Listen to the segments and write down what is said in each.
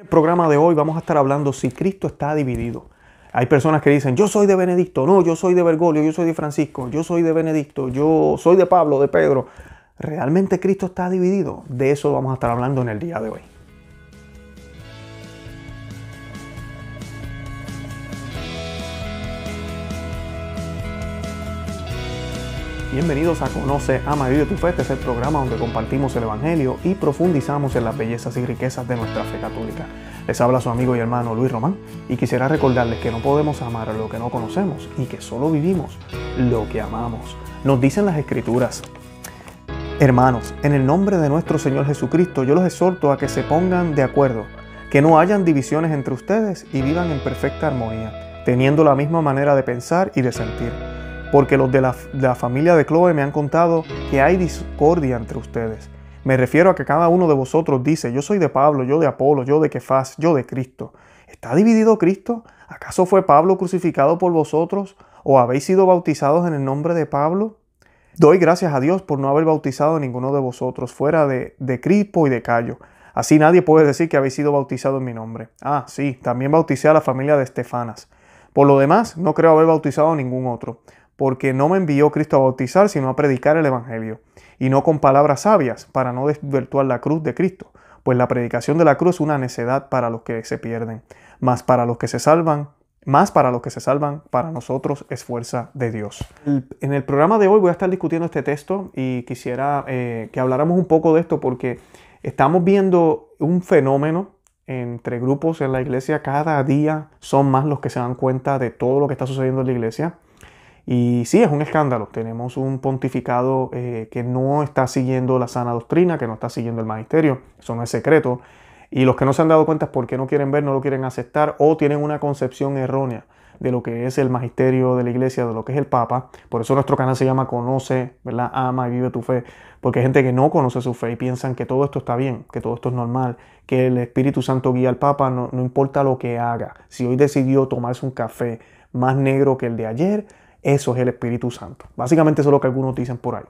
el programa de hoy vamos a estar hablando si Cristo está dividido. Hay personas que dicen, yo soy de Benedicto, no, yo soy de Bergoglio, yo soy de Francisco, yo soy de Benedicto, yo soy de Pablo, de Pedro. ¿Realmente Cristo está dividido? De eso vamos a estar hablando en el día de hoy. Bienvenidos a Conoce, Ama y Vive tu Fe, este es el programa donde compartimos el Evangelio y profundizamos en las bellezas y riquezas de nuestra fe católica. Les habla su amigo y hermano Luis Román y quisiera recordarles que no podemos amar a lo que no conocemos y que solo vivimos lo que amamos. Nos dicen las escrituras. Hermanos, en el nombre de nuestro Señor Jesucristo yo los exhorto a que se pongan de acuerdo, que no hayan divisiones entre ustedes y vivan en perfecta armonía, teniendo la misma manera de pensar y de sentir porque los de la, familia de Chloe me han contado que hay discordia entre ustedes. Me refiero a que cada uno de vosotros dice, yo soy de Pablo, yo de Apolo, yo de Kefas, yo de Cristo. ¿Está dividido Cristo? ¿Acaso fue Pablo crucificado por vosotros? ¿O habéis sido bautizados en el nombre de Pablo? Doy gracias a Dios por no haber bautizado a ninguno de vosotros, fuera de, de Crispo y de Cayo. Así nadie puede decir que habéis sido bautizado en mi nombre. Ah, sí, también bauticé a la familia de Estefanas. Por lo demás, no creo haber bautizado a ningún otro porque no me envió Cristo a bautizar, sino a predicar el Evangelio, y no con palabras sabias, para no desvirtuar la cruz de Cristo, pues la predicación de la cruz es una necedad para los que se pierden, más para los que se salvan, más para los que se salvan, para nosotros es fuerza de Dios. En el programa de hoy voy a estar discutiendo este texto y quisiera eh, que habláramos un poco de esto porque estamos viendo un fenómeno entre grupos en la iglesia, cada día son más los que se dan cuenta de todo lo que está sucediendo en la iglesia y sí, es un escándalo. Tenemos un pontificado eh, que no está siguiendo la sana doctrina, que no está siguiendo el magisterio. Eso no es secreto. Y los que no se han dado cuenta es porque no quieren ver, no lo quieren aceptar o tienen una concepción errónea de lo que es el magisterio de la iglesia, de lo que es el Papa. Por eso nuestro canal se llama Conoce, ¿verdad? Ama y vive tu fe. Porque hay gente que no conoce su fe y piensan que todo esto está bien, que todo esto es normal, que el Espíritu Santo guía al Papa, no, no importa lo que haga. Si hoy decidió tomarse un café más negro que el de ayer, eso es el Espíritu Santo. Básicamente eso es lo que algunos dicen por ahí.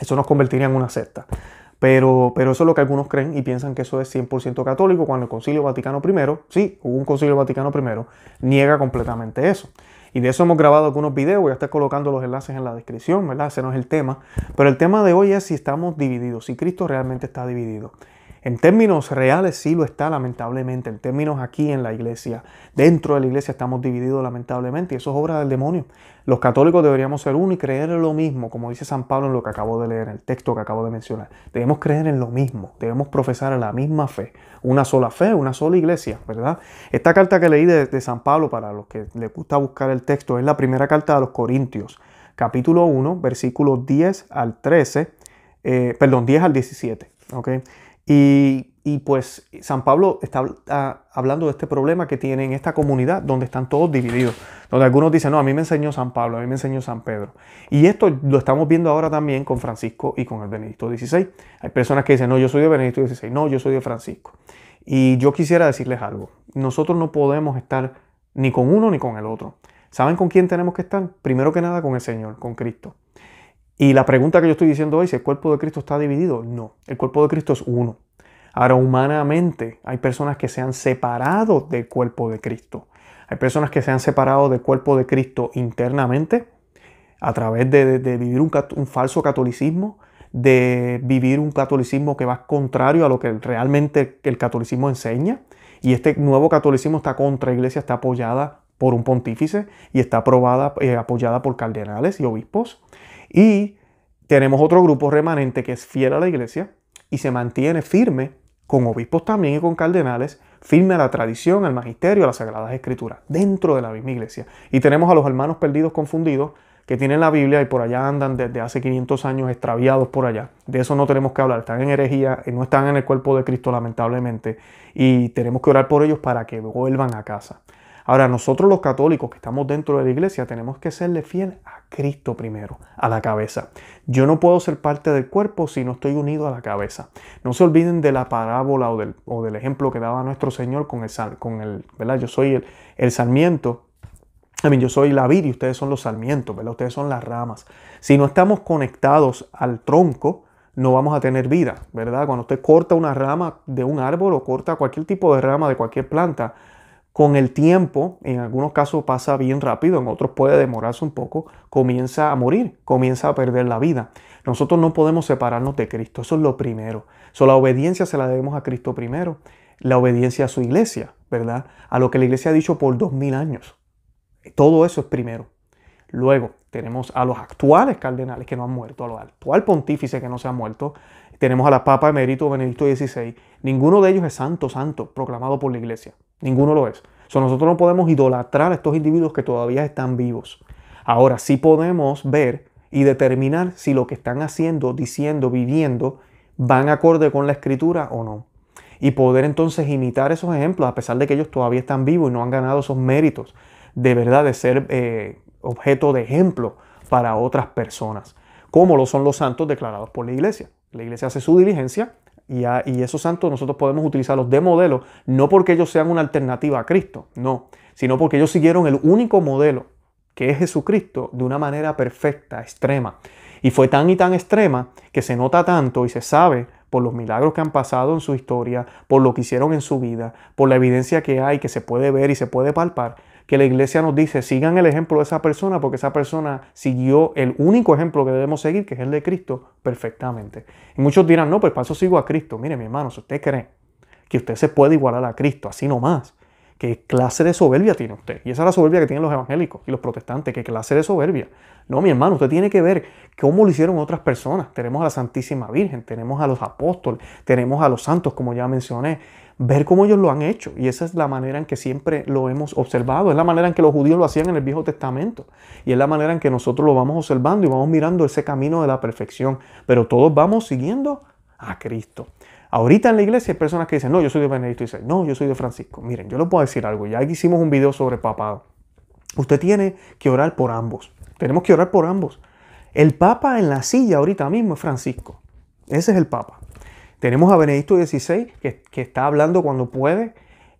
Eso nos convertiría en una secta. Pero, pero eso es lo que algunos creen y piensan que eso es 100% católico cuando el Concilio Vaticano I, sí, hubo un Concilio Vaticano I, niega completamente eso. Y de eso hemos grabado algunos videos, voy a estar colocando los enlaces en la descripción, ¿verdad? Ese no es el tema. Pero el tema de hoy es si estamos divididos, si Cristo realmente está dividido. En términos reales sí lo está, lamentablemente. En términos aquí en la iglesia, dentro de la iglesia estamos divididos, lamentablemente, y eso es obra del demonio. Los católicos deberíamos ser uno y creer en lo mismo, como dice San Pablo en lo que acabo de leer, en el texto que acabo de mencionar. Debemos creer en lo mismo, debemos profesar la misma fe, una sola fe, una sola iglesia, ¿verdad? Esta carta que leí de, San Pablo, para los que les gusta buscar el texto, es la primera carta de los Corintios, capítulo 1, versículos 10 al 13, eh, perdón, 10 al 17, ¿ok? Y, pues San Pablo está ah, hablando de este problema que tiene en esta comunidad donde están todos divididos, donde algunos dicen, no, a mí me enseñó San Pablo, a mí me enseñó San Pedro. Y esto lo estamos viendo ahora también con Francisco y con el Benedicto XVI. Hay personas que dicen, no, yo soy de Benedicto XVI, no, yo soy de Francisco. Y yo quisiera decirles algo, nosotros no podemos estar ni con uno ni con el otro. ¿Saben con quién tenemos que estar? Primero que nada con el Señor, con Cristo. Y la pregunta que yo estoy diciendo hoy, si el cuerpo de Cristo está dividido, no, el cuerpo de Cristo es uno. Ahora, humanamente, hay personas que se han separado del cuerpo de Cristo. Hay personas que se han separado del cuerpo de Cristo internamente a través de, vivir un, falso catolicismo, de vivir un catolicismo que va contrario a lo que realmente el catolicismo enseña. Y este nuevo catolicismo, está contra iglesia, está apoyada por un pontífice y está aprobada, eh, apoyada por cardenales y obispos. Y tenemos otro grupo remanente que es fiel a la iglesia y se mantiene firme con obispos también y con cardenales, firme a la tradición, al magisterio, a las sagradas escrituras, dentro de la misma iglesia. Y tenemos a los hermanos perdidos, confundidos, que tienen la Biblia y por allá andan desde hace 500 años extraviados por allá. De eso no tenemos que hablar, están en herejía, no están en el cuerpo de Cristo lamentablemente y tenemos que orar por ellos para que vuelvan a casa. Ahora, nosotros los católicos que estamos dentro de la iglesia tenemos que serle fiel a Cristo primero, a la cabeza. Yo no puedo ser parte del cuerpo si no estoy unido a la cabeza. No se olviden de la parábola o del, ejemplo que daba nuestro Señor con el, con el ¿verdad? Yo soy el, sarmiento. yo soy la vid y ustedes son los sarmientos, ¿verdad? Ustedes son las ramas. Si no estamos conectados al tronco, no vamos a tener vida, ¿verdad? Cuando usted corta una rama de un árbol o corta cualquier tipo de rama de cualquier planta, con el tiempo, en algunos casos pasa bien rápido, en otros puede demorarse un poco, comienza a morir, comienza a perder la vida. Nosotros no podemos separarnos de Cristo, eso es lo primero. So, la obediencia se la debemos a Cristo primero, la obediencia a su iglesia, ¿verdad? A lo que la iglesia ha dicho por dos mil años. Todo eso es primero. Luego tenemos a los actuales cardenales que no han muerto, a los actual pontífices que no se han muerto. Tenemos a la Papa Emérito Benedicto XVI. Ninguno de ellos es santo, santo, proclamado por la Iglesia. Ninguno lo es. nosotros no podemos idolatrar a estos individuos que todavía están vivos. Ahora sí podemos ver y determinar si lo que están haciendo, diciendo, viviendo, van acorde con la escritura o no. Y poder entonces imitar esos ejemplos, a pesar de que ellos todavía están vivos y no han ganado esos méritos de verdad de ser eh, objeto de ejemplo para otras personas, como lo son los santos declarados por la iglesia. La iglesia hace su diligencia y, esos santos nosotros podemos utilizarlos de modelo, no porque ellos sean una alternativa a Cristo, no, sino porque ellos siguieron el único modelo que es Jesucristo de una manera perfecta, extrema. Y fue tan y tan extrema que se nota tanto y se sabe por los milagros que han pasado en su historia, por lo que hicieron en su vida, por la evidencia que hay, que se puede ver y se puede palpar, que la iglesia nos dice, sigan el ejemplo de esa persona porque esa persona siguió el único ejemplo que debemos seguir, que es el de Cristo, perfectamente. Y muchos dirán, no, pues para eso sigo a Cristo. Mire, mi hermano, si usted cree que usted se puede igualar a Cristo, así nomás, ¿qué clase de soberbia tiene usted? Y esa es la soberbia que tienen los evangélicos y los protestantes, ¿qué clase de soberbia? No, mi hermano, usted tiene que ver cómo lo hicieron otras personas. Tenemos a la Santísima Virgen, tenemos a los apóstoles, tenemos a los santos, como ya mencioné, ver cómo ellos lo han hecho. Y esa es la manera en que siempre lo hemos observado. Es la manera en que los judíos lo hacían en el Viejo Testamento. Y es la manera en que nosotros lo vamos observando y vamos mirando ese camino de la perfección. Pero todos vamos siguiendo a Cristo. Ahorita en la iglesia hay personas que dicen, no, yo soy de Benedicto y dicen, no, yo soy de Francisco. Miren, yo les puedo decir algo. Ya hicimos un video sobre papado. Usted tiene que orar por ambos. Tenemos que orar por ambos. El papa en la silla ahorita mismo es Francisco. Ese es el papa. Tenemos a Benedicto XVI que, está hablando cuando puede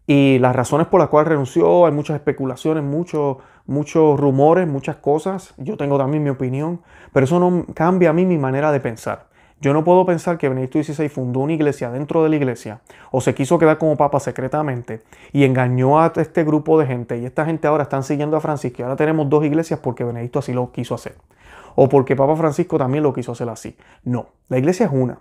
y las razones por las cuales renunció, hay muchas especulaciones, muchos, muchos rumores, muchas cosas. Yo tengo también mi opinión, pero eso no cambia a mí mi manera de pensar. Yo no puedo pensar que Benedicto XVI fundó una iglesia dentro de la iglesia o se quiso quedar como papa secretamente y engañó a este grupo de gente y esta gente ahora están siguiendo a Francisco y ahora tenemos dos iglesias porque Benedicto así lo quiso hacer o porque Papa Francisco también lo quiso hacer así. No, la iglesia es una.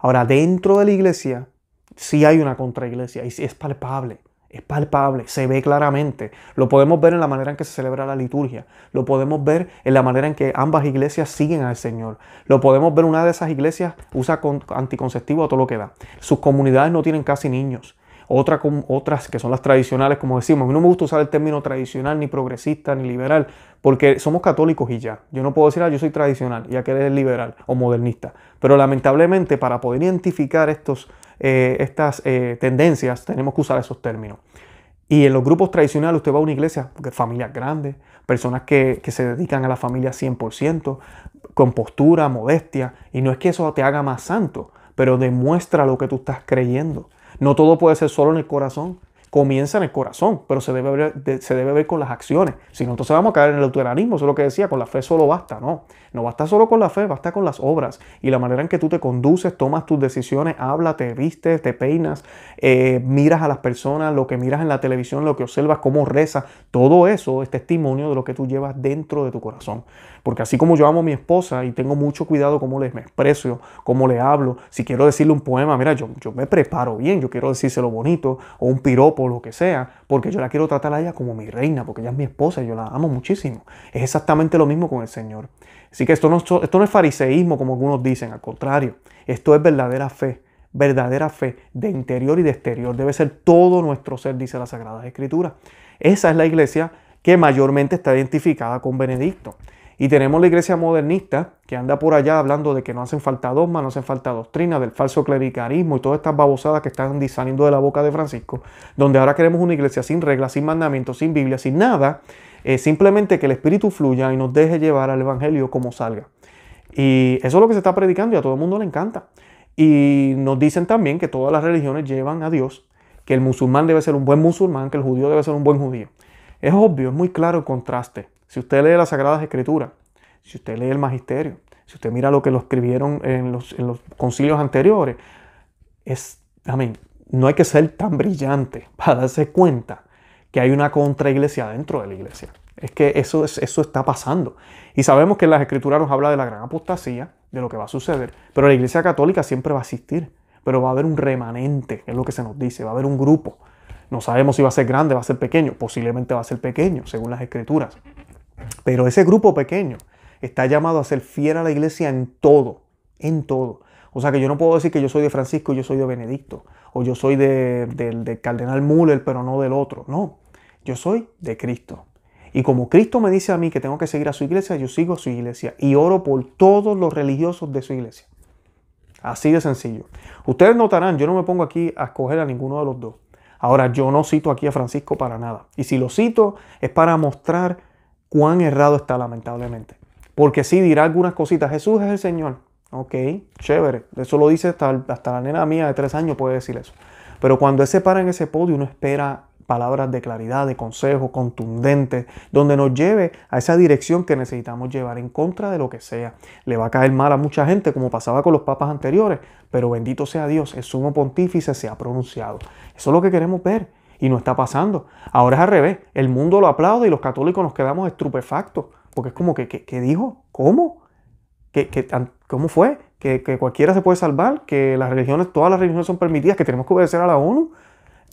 Ahora, dentro de la iglesia, sí hay una contraiglesia y es palpable. Es palpable, se ve claramente. Lo podemos ver en la manera en que se celebra la liturgia. Lo podemos ver en la manera en que ambas iglesias siguen al Señor. Lo podemos ver, una de esas iglesias usa anticonceptivo a todo lo que da. Sus comunidades no tienen casi niños. Otra, otras que son las tradicionales, como decimos. A mí no me gusta usar el término tradicional, ni progresista, ni liberal, porque somos católicos y ya. Yo no puedo decir, ah, yo soy tradicional ya que eres liberal o modernista. Pero lamentablemente, para poder identificar estos, eh, estas eh, tendencias, tenemos que usar esos términos. Y en los grupos tradicionales usted va a una iglesia, familias grandes, personas que, que, se dedican a la familia 100%, con postura, modestia. Y no es que eso te haga más santo, pero demuestra lo que tú estás creyendo. No todo puede ser solo en el corazón comienza en el corazón, pero se debe, ver, se debe ver con las acciones. Si no, entonces vamos a caer en el autoranismo, eso es lo que decía, con la fe solo basta, no. No basta solo con la fe, basta con las obras y la manera en que tú te conduces, tomas tus decisiones, hablas, te vistes, te peinas, eh, miras a las personas, lo que miras en la televisión, lo que observas, cómo reza, todo eso es testimonio de lo que tú llevas dentro de tu corazón. Porque así como yo amo a mi esposa y tengo mucho cuidado cómo les me expreso, cómo le hablo, si quiero decirle un poema, mira, yo, yo me preparo bien, yo quiero decírselo bonito o un piropo por lo que sea, porque yo la quiero tratar a ella como mi reina, porque ella es mi esposa y yo la amo muchísimo. Es exactamente lo mismo con el Señor. Así que esto no, esto no es fariseísmo, como algunos dicen, al contrario, esto es verdadera fe verdadera fe de interior y de exterior. Debe ser todo nuestro ser, dice la Sagrada Escritura. Esa es la iglesia que mayormente está identificada con Benedicto. Y tenemos la iglesia modernista que anda por allá hablando de que no hacen falta dogmas, no hacen falta doctrina, del falso clericarismo y todas estas babosadas que están saliendo de la boca de Francisco, donde ahora queremos una iglesia sin reglas, sin mandamientos, sin Biblia, sin nada, eh, simplemente que el Espíritu fluya y nos deje llevar al Evangelio como salga. Y eso es lo que se está predicando y a todo el mundo le encanta. Y nos dicen también que todas las religiones llevan a Dios, que el musulmán debe ser un buen musulmán, que el judío debe ser un buen judío. Es obvio, es muy claro el contraste. Si usted lee las Sagradas Escrituras, si usted lee el Magisterio, si usted mira lo que lo escribieron en los, concilios anteriores, es, amén, no hay que ser tan brillante para darse cuenta que hay una contraiglesia dentro de la iglesia. Es que eso, eso está pasando. Y sabemos que en las escrituras nos habla de la gran apostasía, de lo que va a suceder, pero la iglesia católica siempre va a existir, pero va a haber un remanente, es lo que se nos dice, va a haber un grupo. No sabemos si va a ser grande, va a ser pequeño, posiblemente va a ser pequeño, según las escrituras. Pero ese grupo pequeño está llamado a ser fiel a la iglesia en todo, en todo. O sea que yo no puedo decir que yo soy de Francisco y yo soy de Benedicto, o yo soy de, del de cardenal Müller, pero no del otro. No, yo soy de Cristo. Y como Cristo me dice a mí que tengo que seguir a su iglesia, yo sigo a su iglesia y oro por todos los religiosos de su iglesia. Así de sencillo. Ustedes notarán, yo no me pongo aquí a escoger a ninguno de los dos. Ahora, yo no cito aquí a Francisco para nada. Y si lo cito es para mostrar cuán errado está lamentablemente. Porque sí dirá algunas cositas, Jesús es el Señor. Ok, chévere. Eso lo dice hasta, la nena mía de tres años puede decir eso. Pero cuando él se para en ese podio, uno espera palabras de claridad, de consejo, contundentes, donde nos lleve a esa dirección que necesitamos llevar en contra de lo que sea. Le va a caer mal a mucha gente, como pasaba con los papas anteriores, pero bendito sea Dios, el sumo pontífice se ha pronunciado. Eso es lo que queremos ver. Y no está pasando. Ahora es al revés. El mundo lo aplaude y los católicos nos quedamos estupefactos. Porque es como que, ¿qué, dijo? ¿Cómo? ¿Qué, qué, cómo fue? ¿Que, ¿Que, cualquiera se puede salvar, que las religiones, todas las religiones son permitidas, que tenemos que obedecer a la ONU.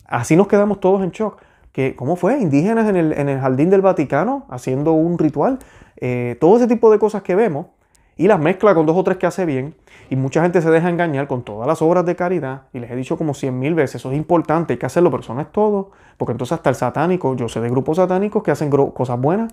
Así nos quedamos todos en shock. ¿Que, ¿Cómo fue? Indígenas en el, jardín del Vaticano haciendo un ritual. Eh, todo ese tipo de cosas que vemos y las mezcla con dos o tres que hace bien. Y mucha gente se deja engañar con todas las obras de caridad. Y les he dicho como cien mil veces, eso es importante, hay que hacerlo, pero es todo. Porque entonces hasta el satánico, yo sé de grupos satánicos que hacen cosas buenas.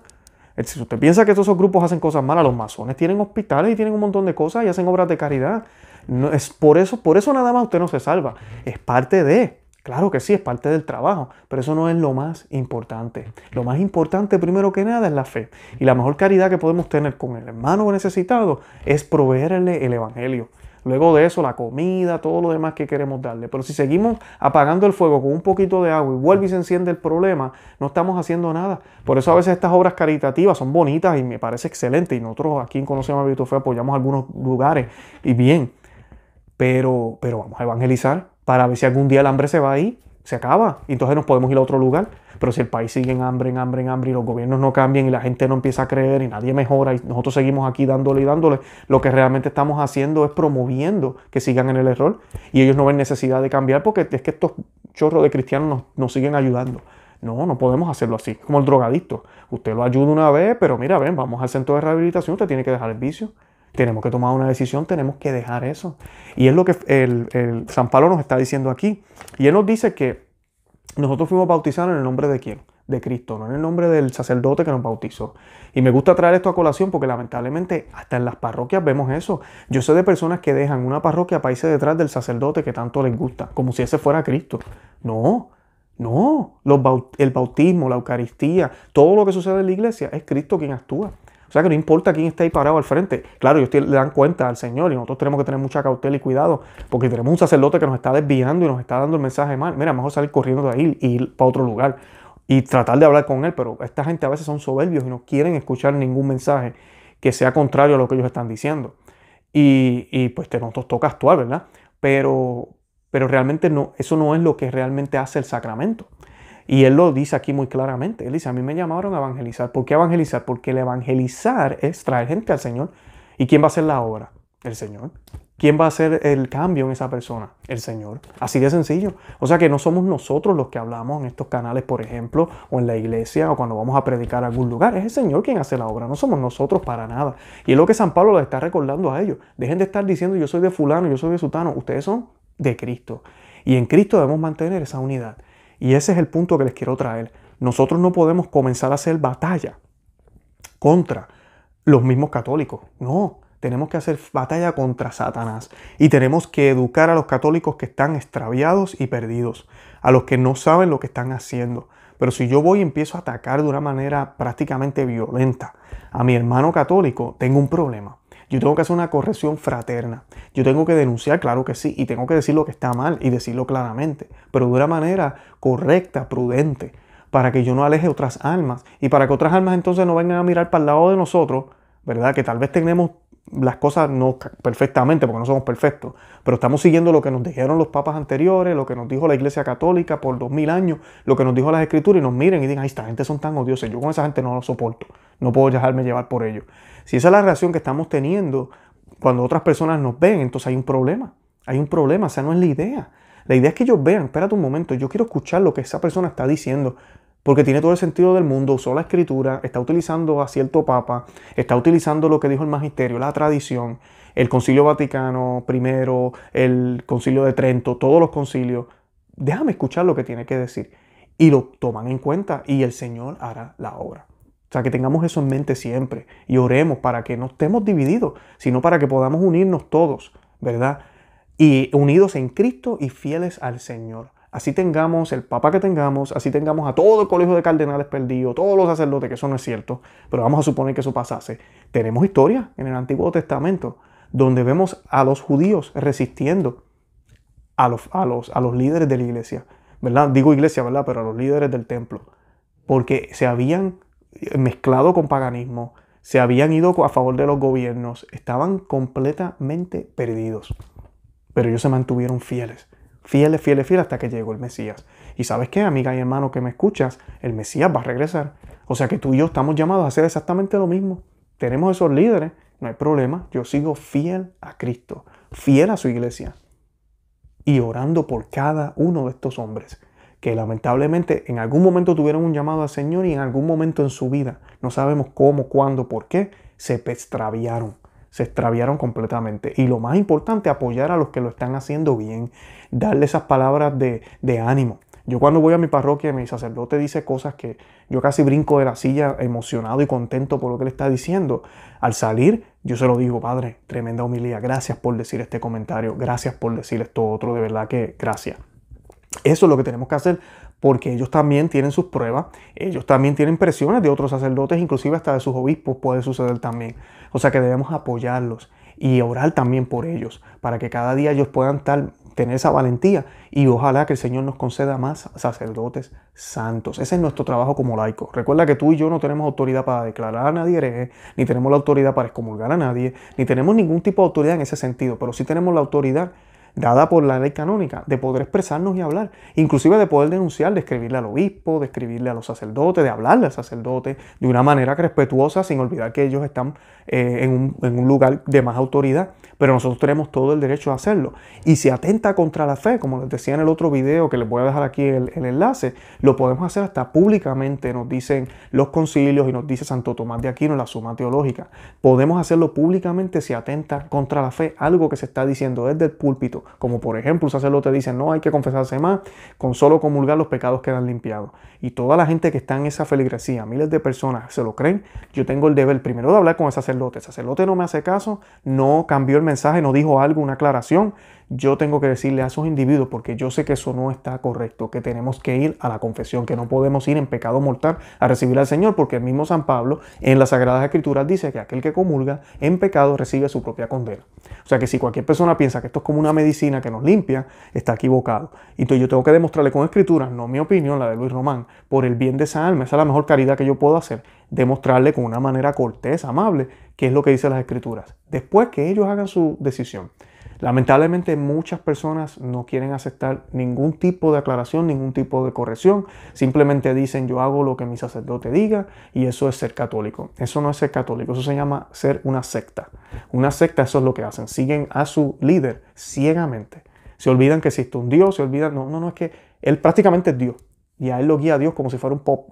Si usted piensa que esos grupos hacen cosas malas, los masones tienen hospitales y tienen un montón de cosas y hacen obras de caridad. No, es por eso, por eso nada más usted no se salva. Es parte de. Claro que sí, es parte del trabajo, pero eso no es lo más importante. Lo más importante, primero que nada, es la fe. Y la mejor caridad que podemos tener con el hermano necesitado es proveerle el Evangelio. Luego de eso, la comida, todo lo demás que queremos darle. Pero si seguimos apagando el fuego con un poquito de agua y vuelve y se enciende el problema, no estamos haciendo nada. Por eso a veces estas obras caritativas son bonitas y me parece excelente. Y nosotros aquí en Conocemos a Fe apoyamos algunos lugares y bien. Pero, pero vamos a evangelizar para ver si algún día el hambre se va ahí, se acaba, y entonces nos podemos ir a otro lugar. Pero si el país sigue en hambre, en hambre, en hambre, y los gobiernos no cambian, y la gente no empieza a creer, y nadie mejora, y nosotros seguimos aquí dándole y dándole, lo que realmente estamos haciendo es promoviendo que sigan en el error, y ellos no ven necesidad de cambiar porque es que estos chorros de cristianos nos, nos siguen ayudando. No, no podemos hacerlo así, como el drogadicto. Usted lo ayuda una vez, pero mira, ven, vamos al centro de rehabilitación, usted tiene que dejar el vicio tenemos que tomar una decisión, tenemos que dejar eso. Y es lo que el, San Pablo nos está diciendo aquí. Y él nos dice que nosotros fuimos bautizados en el nombre de quién? De Cristo, no en el nombre del sacerdote que nos bautizó. Y me gusta traer esto a colación porque lamentablemente hasta en las parroquias vemos eso. Yo sé de personas que dejan una parroquia para irse detrás del sacerdote que tanto les gusta, como si ese fuera Cristo. No, no. el bautismo, la Eucaristía, todo lo que sucede en la iglesia es Cristo quien actúa. O sea que no importa quién está ahí parado al frente. Claro, ellos le dan cuenta al Señor y nosotros tenemos que tener mucha cautela y cuidado porque tenemos un sacerdote que nos está desviando y nos está dando el mensaje mal. Mira, mejor salir corriendo de ahí y ir para otro lugar y tratar de hablar con él, pero esta gente a veces son soberbios y no quieren escuchar ningún mensaje que sea contrario a lo que ellos están diciendo. Y, pues te nos toca actuar, ¿verdad? Pero, pero realmente no, eso no es lo que realmente hace el sacramento. Y él lo dice aquí muy claramente. Él dice, a mí me llamaron a evangelizar. ¿Por qué evangelizar? Porque el evangelizar es traer gente al Señor. ¿Y quién va a hacer la obra? El Señor. ¿Quién va a hacer el cambio en esa persona? El Señor. Así de sencillo. O sea que no somos nosotros los que hablamos en estos canales, por ejemplo, o en la iglesia, o cuando vamos a predicar a algún lugar. Es el Señor quien hace la obra, no somos nosotros para nada. Y es lo que San Pablo le está recordando a ellos. Dejen de estar diciendo yo soy de fulano, yo soy de sutano. Ustedes son de Cristo. Y en Cristo debemos mantener esa unidad. Y ese es el punto que les quiero traer. Nosotros no podemos comenzar a hacer batalla contra los mismos católicos. No, tenemos que hacer batalla contra Satanás y tenemos que educar a los católicos que están extraviados y perdidos, a los que no saben lo que están haciendo. Pero si yo voy y empiezo a atacar de una manera prácticamente violenta a mi hermano católico, tengo un problema. Yo tengo que hacer una corrección fraterna. Yo tengo que denunciar, claro que sí, y tengo que decir lo que está mal y decirlo claramente, pero de una manera correcta, prudente, para que yo no aleje otras almas y para que otras almas entonces no vengan a mirar para el lado de nosotros, ¿verdad? Que tal vez tenemos las cosas no perfectamente, porque no somos perfectos, pero estamos siguiendo lo que nos dijeron los papas anteriores, lo que nos dijo la Iglesia Católica por dos mil años, lo que nos dijo las Escrituras, y nos miren y digan ay, esta gente son tan odiosas, yo con esa gente no lo soporto, no puedo dejarme llevar por ellos. Si esa es la reacción que estamos teniendo cuando otras personas nos ven, entonces hay un problema, hay un problema, o sea, no es la idea. La idea es que ellos vean, espérate un momento, yo quiero escuchar lo que esa persona está diciendo porque tiene todo el sentido del mundo, usó la escritura, está utilizando a cierto papa, está utilizando lo que dijo el magisterio, la tradición, el concilio Vaticano primero, el concilio de Trento, todos los concilios. Déjame escuchar lo que tiene que decir. Y lo toman en cuenta y el Señor hará la obra. O sea, que tengamos eso en mente siempre y oremos para que no estemos divididos, sino para que podamos unirnos todos, ¿verdad? Y unidos en Cristo y fieles al Señor así tengamos el papa que tengamos, así tengamos a todo el colegio de cardenales perdido, todos los sacerdotes, que eso no es cierto, pero vamos a suponer que eso pasase. Tenemos historia en el Antiguo Testamento donde vemos a los judíos resistiendo a los, a los, a los líderes de la iglesia, ¿verdad? Digo iglesia, ¿verdad? Pero a los líderes del templo, porque se habían mezclado con paganismo, se habían ido a favor de los gobiernos, estaban completamente perdidos, pero ellos se mantuvieron fieles fieles, fieles, fieles hasta que llegó el Mesías. Y sabes qué, amiga y hermano que me escuchas, el Mesías va a regresar. O sea que tú y yo estamos llamados a hacer exactamente lo mismo. Tenemos esos líderes, no hay problema, yo sigo fiel a Cristo, fiel a su iglesia y orando por cada uno de estos hombres que lamentablemente en algún momento tuvieron un llamado al Señor y en algún momento en su vida, no sabemos cómo, cuándo, por qué, se extraviaron se extraviaron completamente. Y lo más importante, apoyar a los que lo están haciendo bien, darle esas palabras de, ánimo. Yo cuando voy a mi parroquia, mi sacerdote dice cosas que yo casi brinco de la silla emocionado y contento por lo que le está diciendo. Al salir, yo se lo digo, padre, tremenda humildad gracias por decir este comentario, gracias por decir esto otro, de verdad que gracias. Eso es lo que tenemos que hacer porque ellos también tienen sus pruebas, ellos también tienen presiones de otros sacerdotes, inclusive hasta de sus obispos puede suceder también. O sea que debemos apoyarlos y orar también por ellos, para que cada día ellos puedan tal, tener esa valentía y ojalá que el Señor nos conceda más sacerdotes santos. Ese es nuestro trabajo como laicos. Recuerda que tú y yo no tenemos autoridad para declarar a nadie hereje, ni tenemos la autoridad para excomulgar a nadie, ni tenemos ningún tipo de autoridad en ese sentido, pero sí tenemos la autoridad dada por la ley canónica, de poder expresarnos y hablar, inclusive de poder denunciar, de escribirle al obispo, de escribirle a los sacerdotes, de hablarle al sacerdote de una manera respetuosa, sin olvidar que ellos están eh, en un lugar de más autoridad pero nosotros tenemos todo el derecho a hacerlo. Y si atenta contra la fe, como les decía en el otro video que les voy a dejar aquí el, enlace, lo podemos hacer hasta públicamente, nos dicen los concilios y nos dice Santo Tomás de Aquino en la Suma Teológica. Podemos hacerlo públicamente si atenta contra la fe, algo que se está diciendo desde el púlpito, como por ejemplo un sacerdote dice, no hay que confesarse más, con solo comulgar los pecados quedan limpiados. Y toda la gente que está en esa feligresía, miles de personas se lo creen, yo tengo el deber primero de hablar con el sacerdote, el sacerdote no me hace caso, no cambió el mensaje nos dijo algo, una aclaración, yo tengo que decirle a esos individuos, porque yo sé que eso no está correcto, que tenemos que ir a la confesión, que no podemos ir en pecado mortal a recibir al Señor, porque el mismo San Pablo en las Sagradas Escrituras dice que aquel que comulga en pecado recibe su propia condena. O sea que si cualquier persona piensa que esto es como una medicina que nos limpia, está equivocado. Entonces yo tengo que demostrarle con escrituras, no mi opinión, la de Luis Román, por el bien de esa alma, esa es la mejor caridad que yo puedo hacer, demostrarle con una manera cortés, amable, qué es lo que dice las escrituras. Después que ellos hagan su decisión. Lamentablemente muchas personas no quieren aceptar ningún tipo de aclaración, ningún tipo de corrección. Simplemente dicen yo hago lo que mi sacerdote diga y eso es ser católico. Eso no es ser católico, eso se llama ser una secta. Una secta eso es lo que hacen. Siguen a su líder ciegamente. Se olvidan que existe un Dios, se olvidan, no, no, no, es que él prácticamente es Dios. Y a él lo guía a Dios como si fuera un, pop,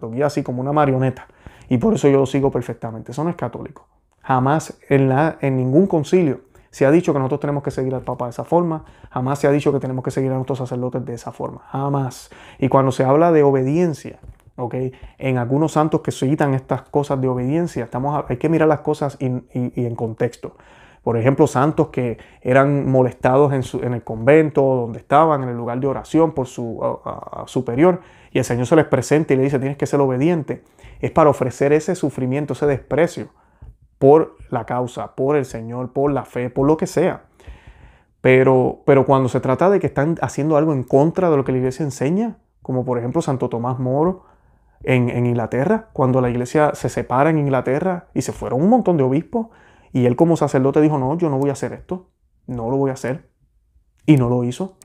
lo guía así como una marioneta. Y por eso yo lo sigo perfectamente. Eso no es católico. Jamás en, en ningún concilio se ha dicho que nosotros tenemos que seguir al Papa de esa forma, jamás se ha dicho que tenemos que seguir a nuestros sacerdotes de esa forma, jamás. Y cuando se habla de obediencia, Okay. En algunos santos que citan estas cosas de obediencia, estamos, hay que mirar las cosas y en contexto. Por ejemplo, santos que eran molestados en, el convento, donde estaban, en el lugar de oración por su superior, y el Señor se les presenta y le dice, tienes que ser obediente. Es para ofrecer ese sufrimiento, ese desprecio por la causa, por el Señor, por la fe, por lo que sea. Pero, pero cuando se trata de que están haciendo algo en contra de lo que la iglesia enseña, como por ejemplo Santo Tomás Moro en, en Inglaterra, cuando la iglesia se separa en Inglaterra y se fueron un montón de obispos, y él como sacerdote dijo, no, yo no voy a hacer esto, no lo voy a hacer, y no lo hizo.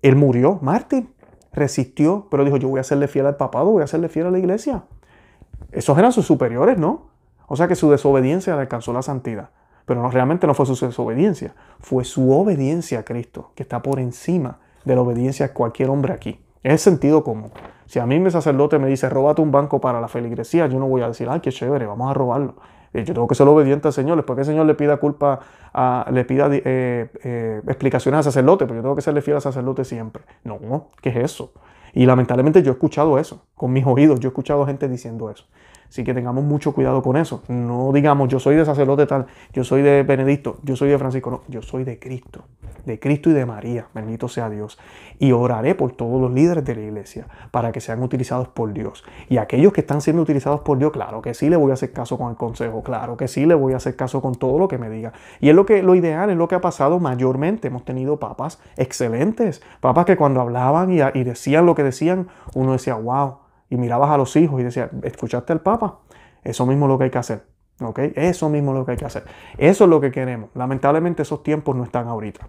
Él murió, Martín resistió, pero dijo, yo voy a hacerle fiel al papado, voy a hacerle fiel a la iglesia. Esos eran sus superiores, ¿no? O sea que su desobediencia le alcanzó la santidad. Pero no, realmente no fue su desobediencia, fue su obediencia a Cristo, que está por encima de la obediencia a cualquier hombre aquí. Es sentido común. Si a mí mi sacerdote me dice, róbate un banco para la feligresía, yo no voy a decir, ay, qué chévere, vamos a robarlo. Eh, yo tengo que ser obediente al Señor. Después que el Señor le pida culpa, le pida eh, eh, explicaciones al sacerdote, pero pues yo tengo que serle fiel al sacerdote siempre. No, ¿qué es eso? Y lamentablemente yo he escuchado eso, con mis oídos, yo he escuchado gente diciendo eso. Así que tengamos mucho cuidado con eso. No digamos, yo soy de sacerdote tal, yo soy de Benedicto, yo soy de Francisco. No, yo soy de Cristo, de Cristo y de María, bendito sea Dios. Y oraré por todos los líderes de la iglesia para que sean utilizados por Dios. Y aquellos que están siendo utilizados por Dios, claro que sí le voy a hacer caso con el consejo, claro que sí le voy a hacer caso con todo lo que me diga. Y es lo que lo ideal, es lo que ha pasado mayormente. Hemos tenido papas excelentes, papas que cuando hablaban y, y decían lo que decían, uno decía, wow y mirabas a los hijos y decías, ¿escuchaste al Papa? Eso mismo es lo que hay que hacer. Eso mismo es lo que hay que hacer. Eso es lo que queremos. Lamentablemente esos tiempos no están ahorita.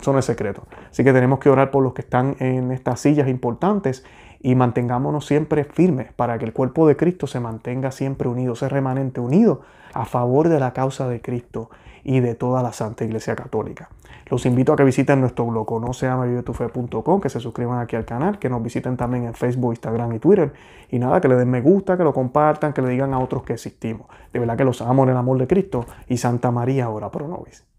Son el secreto. Así que tenemos que orar por los que están en estas sillas importantes y mantengámonos siempre firmes para que el cuerpo de Cristo se mantenga siempre unido, ese remanente unido a favor de la causa de Cristo y de toda la Santa Iglesia Católica. Los invito a que visiten nuestro blog youtube.com que se suscriban aquí al canal, que nos visiten también en Facebook, Instagram y Twitter. Y nada, que le den me gusta, que lo compartan, que le digan a otros que existimos. De verdad que los amo en el amor de Cristo y Santa María, ora pro nobis.